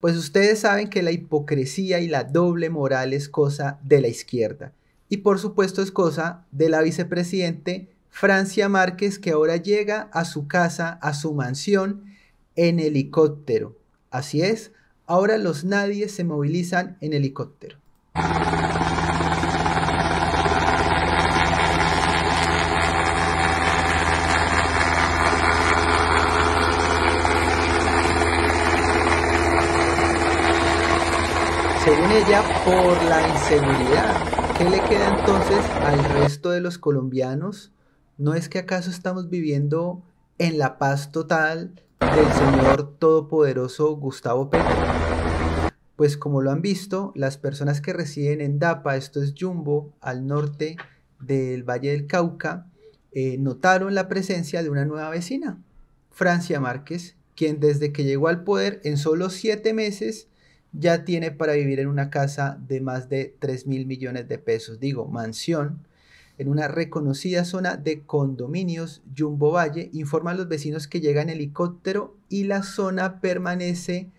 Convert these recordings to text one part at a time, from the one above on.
Pues ustedes saben que la hipocresía y la doble moral es cosa de la izquierda. Y por supuesto es cosa de la vicepresidente Francia Márquez que ahora llega a su casa, a su mansión, en helicóptero. Así es, ahora los nadies se movilizan en helicóptero. ella por la inseguridad. ¿Qué le queda entonces al resto de los colombianos? ¿No es que acaso estamos viviendo en la paz total del señor todopoderoso Gustavo Petro? Pues como lo han visto, las personas que residen en Dapa, esto es Jumbo, al norte del Valle del Cauca, eh, notaron la presencia de una nueva vecina, Francia Márquez, quien desde que llegó al poder en solo siete meses ya tiene para vivir en una casa de más de 3 mil millones de pesos, digo, mansión, en una reconocida zona de condominios Jumbo Valle, informan los vecinos que llega en helicóptero y la zona permanece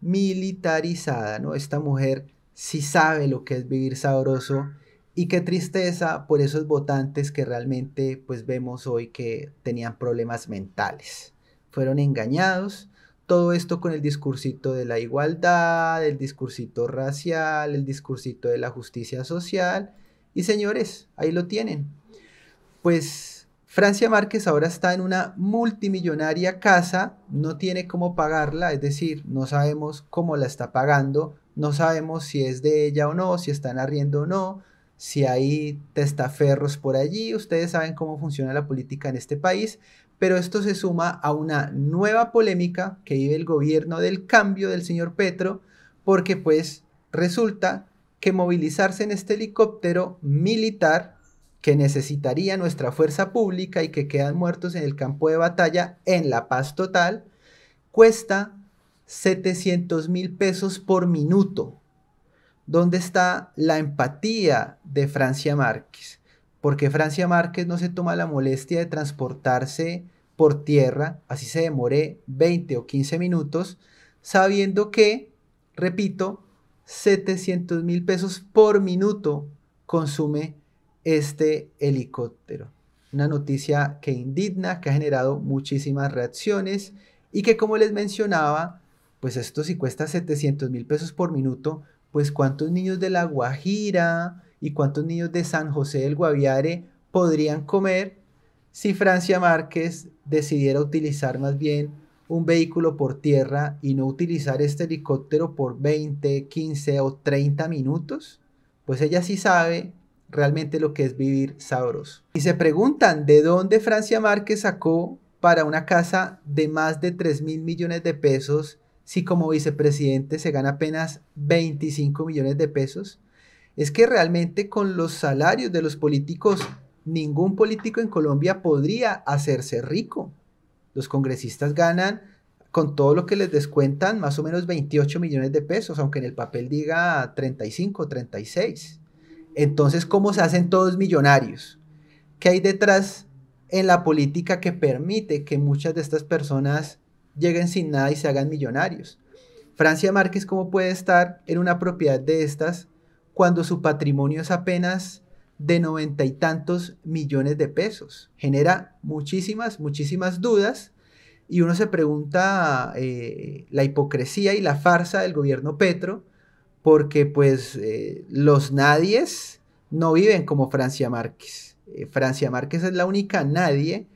militarizada, ¿no? Esta mujer sí sabe lo que es vivir sabroso y qué tristeza por esos votantes que realmente pues vemos hoy que tenían problemas mentales. Fueron engañados todo esto con el discursito de la igualdad, el discursito racial, el discursito de la justicia social. Y señores, ahí lo tienen. Pues Francia Márquez ahora está en una multimillonaria casa, no tiene cómo pagarla, es decir, no sabemos cómo la está pagando, no sabemos si es de ella o no, si están arriendo o no, si hay testaferros por allí, ustedes saben cómo funciona la política en este país, pero esto se suma a una nueva polémica que vive el gobierno del cambio del señor Petro, porque pues resulta que movilizarse en este helicóptero militar que necesitaría nuestra fuerza pública y que quedan muertos en el campo de batalla en la paz total, cuesta 700 mil pesos por minuto. ¿Dónde está la empatía de Francia Márquez? porque Francia Márquez no se toma la molestia de transportarse por tierra, así se demore 20 o 15 minutos, sabiendo que, repito, 700 mil pesos por minuto consume este helicóptero. Una noticia que indigna, que ha generado muchísimas reacciones y que como les mencionaba, pues esto si cuesta 700 mil pesos por minuto, pues cuántos niños de La Guajira, y cuántos niños de San José del Guaviare podrían comer si Francia Márquez decidiera utilizar más bien un vehículo por tierra y no utilizar este helicóptero por 20, 15 o 30 minutos? Pues ella sí sabe realmente lo que es vivir sabroso. Y se preguntan de dónde Francia Márquez sacó para una casa de más de 3 mil millones de pesos si como vicepresidente se gana apenas 25 millones de pesos? es que realmente con los salarios de los políticos, ningún político en Colombia podría hacerse rico. Los congresistas ganan con todo lo que les descuentan más o menos 28 millones de pesos, aunque en el papel diga 35, 36. Entonces, ¿cómo se hacen todos millonarios? ¿Qué hay detrás en la política que permite que muchas de estas personas lleguen sin nada y se hagan millonarios? Francia Márquez, ¿cómo puede estar en una propiedad de estas cuando su patrimonio es apenas de noventa y tantos millones de pesos. Genera muchísimas, muchísimas dudas y uno se pregunta eh, la hipocresía y la farsa del gobierno Petro, porque pues eh, los nadies no viven como Francia Márquez. Eh, Francia Márquez es la única nadie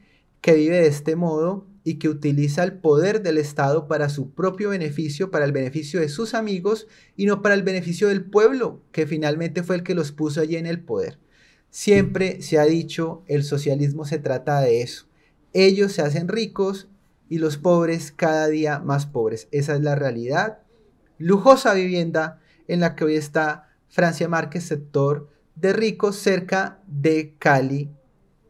que vive de este modo y que utiliza el poder del Estado para su propio beneficio, para el beneficio de sus amigos y no para el beneficio del pueblo, que finalmente fue el que los puso allí en el poder. Siempre se ha dicho, el socialismo se trata de eso. Ellos se hacen ricos y los pobres cada día más pobres. Esa es la realidad. Lujosa vivienda en la que hoy está Francia Márquez, sector de ricos cerca de Cali.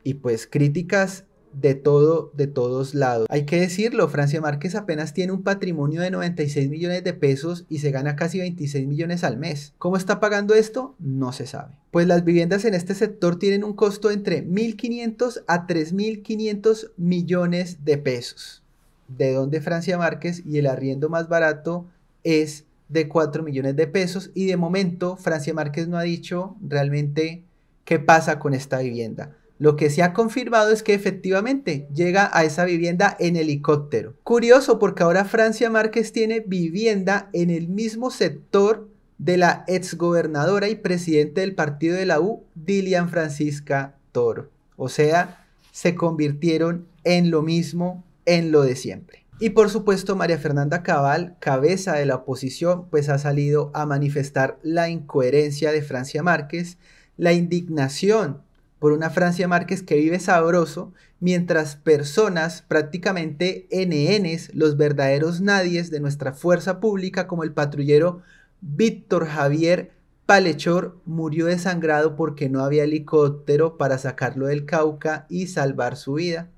Y pues críticas de todo, de todos lados. Hay que decirlo, Francia Márquez apenas tiene un patrimonio de 96 millones de pesos y se gana casi 26 millones al mes. ¿Cómo está pagando esto? No se sabe. Pues las viviendas en este sector tienen un costo entre 1.500 a 3.500 millones de pesos. De donde Francia Márquez y el arriendo más barato es de 4 millones de pesos y de momento Francia Márquez no ha dicho realmente qué pasa con esta vivienda. Lo que se ha confirmado es que efectivamente llega a esa vivienda en helicóptero. Curioso porque ahora Francia Márquez tiene vivienda en el mismo sector de la exgobernadora y presidente del partido de la U, Dilian Francisca Toro. O sea, se convirtieron en lo mismo, en lo de siempre. Y por supuesto, María Fernanda Cabal, cabeza de la oposición, pues ha salido a manifestar la incoherencia de Francia Márquez, la indignación por una Francia Márquez que vive sabroso, mientras personas prácticamente NNs, los verdaderos nadies de nuestra fuerza pública, como el patrullero Víctor Javier Palechor, murió desangrado porque no había helicóptero para sacarlo del Cauca y salvar su vida.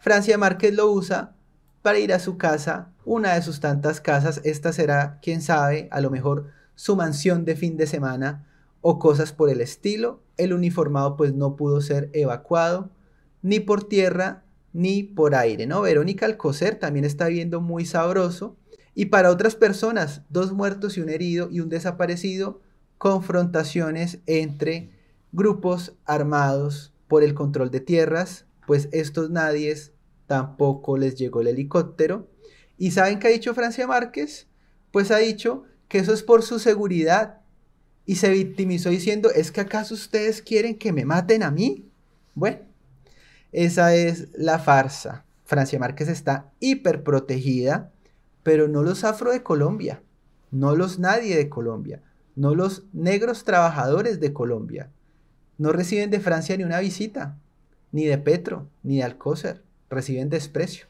Francia Márquez lo usa para ir a su casa, una de sus tantas casas, esta será, quién sabe, a lo mejor su mansión de fin de semana, o cosas por el estilo, el uniformado pues no pudo ser evacuado ni por tierra ni por aire, ¿no? Verónica Alcocer también está viendo muy sabroso. Y para otras personas, dos muertos y un herido y un desaparecido, confrontaciones entre grupos armados por el control de tierras, pues estos nadies tampoco les llegó el helicóptero. ¿Y saben qué ha dicho Francia Márquez? Pues ha dicho que eso es por su seguridad, y se victimizó diciendo, ¿es que acaso ustedes quieren que me maten a mí? Bueno, esa es la farsa. Francia Márquez está hiperprotegida, pero no los afro de Colombia, no los nadie de Colombia, no los negros trabajadores de Colombia. No reciben de Francia ni una visita, ni de Petro, ni de Alcócer, reciben desprecio.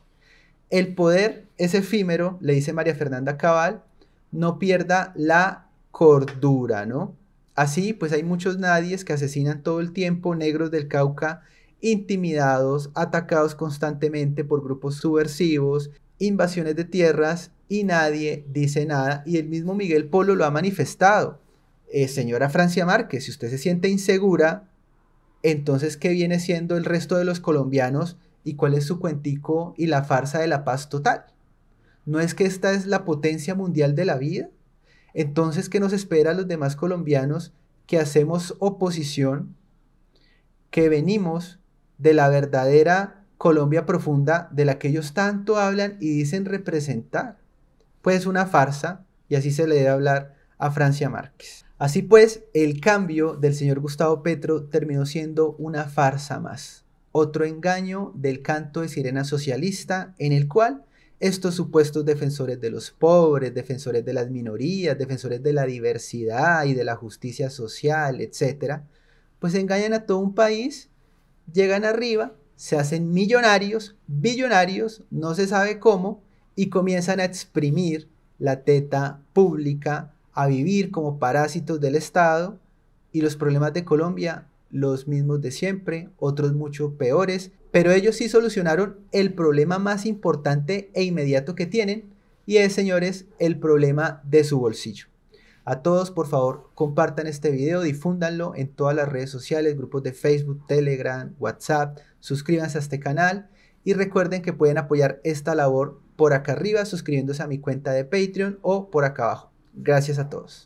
El poder es efímero, le dice María Fernanda Cabal, no pierda la cordura, ¿no? Así, pues hay muchos nadies que asesinan todo el tiempo, negros del Cauca intimidados, atacados constantemente por grupos subversivos, invasiones de tierras y nadie dice nada y el mismo Miguel Polo lo ha manifestado. Eh, señora Francia Márquez, si usted se siente insegura, entonces ¿qué viene siendo el resto de los colombianos y cuál es su cuentico y la farsa de la paz total? ¿No es que esta es la potencia mundial de la vida? Entonces, ¿qué nos espera a los demás colombianos que hacemos oposición, que venimos de la verdadera Colombia profunda de la que ellos tanto hablan y dicen representar? Pues una farsa, y así se le debe hablar a Francia Márquez. Así pues, el cambio del señor Gustavo Petro terminó siendo una farsa más, otro engaño del canto de sirena socialista en el cual estos supuestos defensores de los pobres, defensores de las minorías, defensores de la diversidad y de la justicia social, etcétera, pues engañan a todo un país, llegan arriba, se hacen millonarios, billonarios, no se sabe cómo, y comienzan a exprimir la teta pública, a vivir como parásitos del Estado, y los problemas de Colombia, los mismos de siempre, otros mucho peores, pero ellos sí solucionaron el problema más importante e inmediato que tienen, y es, señores, el problema de su bolsillo. A todos, por favor, compartan este video, difúndanlo en todas las redes sociales, grupos de Facebook, Telegram, WhatsApp, suscríbanse a este canal y recuerden que pueden apoyar esta labor por acá arriba suscribiéndose a mi cuenta de Patreon o por acá abajo. Gracias a todos.